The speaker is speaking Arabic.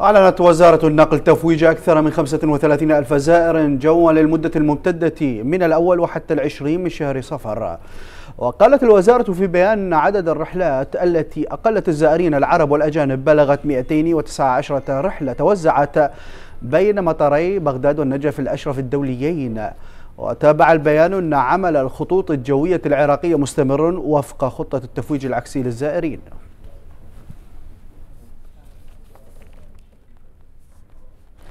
أعلنت وزارة النقل تفويج أكثر من 35 ألف زائر جوا للمدة الممتدة من الأول وحتى العشرين من شهر صفر وقالت الوزارة في بيان أن عدد الرحلات التي أقلت الزائرين العرب والأجانب بلغت 219 رحلة توزعت بين مطاري بغداد والنجف الأشرف الدوليين وتابع البيان أن عمل الخطوط الجوية العراقية مستمر وفق خطة التفويج العكسي للزائرين